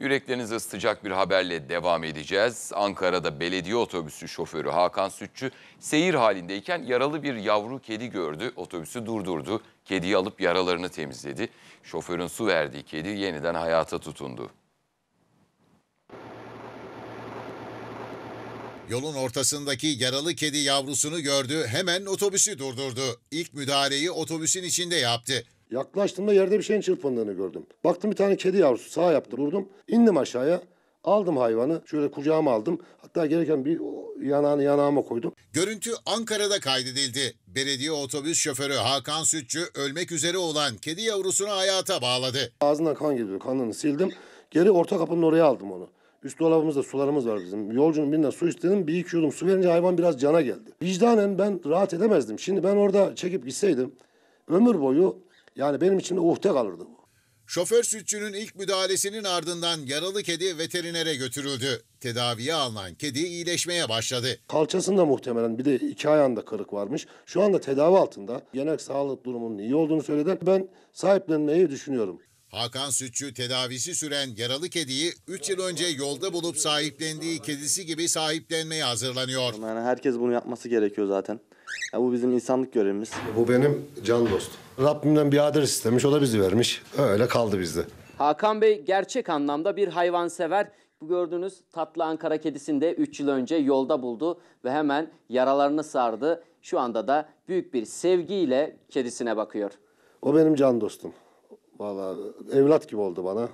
Yüreklerinizi sıcak bir haberle devam edeceğiz. Ankara'da belediye otobüsü şoförü Hakan Sütçü seyir halindeyken yaralı bir yavru kedi gördü. Otobüsü durdurdu. Kediyi alıp yaralarını temizledi. Şoförün su verdiği kedi yeniden hayata tutundu. Yolun ortasındaki yaralı kedi yavrusunu gördü, hemen otobüsü durdurdu. İlk müdahaleyi otobüsün içinde yaptı. Yaklaştığımda yerde bir şeyin çırpındığını gördüm. Baktım bir tane kedi yavrusu sağ yaptı vurdum. İndim aşağıya. Aldım hayvanı. Şöyle kucağıma aldım. Hatta gereken bir yanağını yanağıma koydum. Görüntü Ankara'da kaydedildi. Belediye otobüs şoförü Hakan Sütçü ölmek üzere olan kedi yavrusunu hayata bağladı. Ağzından kan geliyor. Kanını sildim. Geri orta kapının oraya aldım onu. Üst dolabımızda sularımız var bizim. Yolcunun birinden su istedim. Bir iki yudum su verince hayvan biraz cana geldi. Vicdanen ben rahat edemezdim. Şimdi ben orada çekip gitseydim ömür boyu yani benim için uhde kalırdı bu. Şoför sütçünün ilk müdahalesinin ardından yaralı kedi veterinere götürüldü. Tedaviye alınan kedi iyileşmeye başladı. Kalçasında muhtemelen bir de iki ayağında kırık varmış. Şu anda tedavi altında. Genel sağlık durumunun iyi olduğunu söyledi. Ben sahiplenmeyi düşünüyorum. Hakan Sütçü tedavisi süren yaralı kediyi 3 yıl önce yolda bulup sahiplendiği kedisi gibi sahiplenmeye hazırlanıyor. Yani herkes bunu yapması gerekiyor zaten. Ya bu bizim insanlık görevimiz. Bu benim can dostum. Rabbimden bir biader istemiş, o da bizi vermiş. Öyle kaldı bizde. Hakan Bey gerçek anlamda bir hayvansever. Bu gördüğünüz tatlı Ankara kedisini de 3 yıl önce yolda buldu ve hemen yaralarını sardı. Şu anda da büyük bir sevgiyle kedisine bakıyor. O benim can dostum. Valla evlat gibi oldu bana.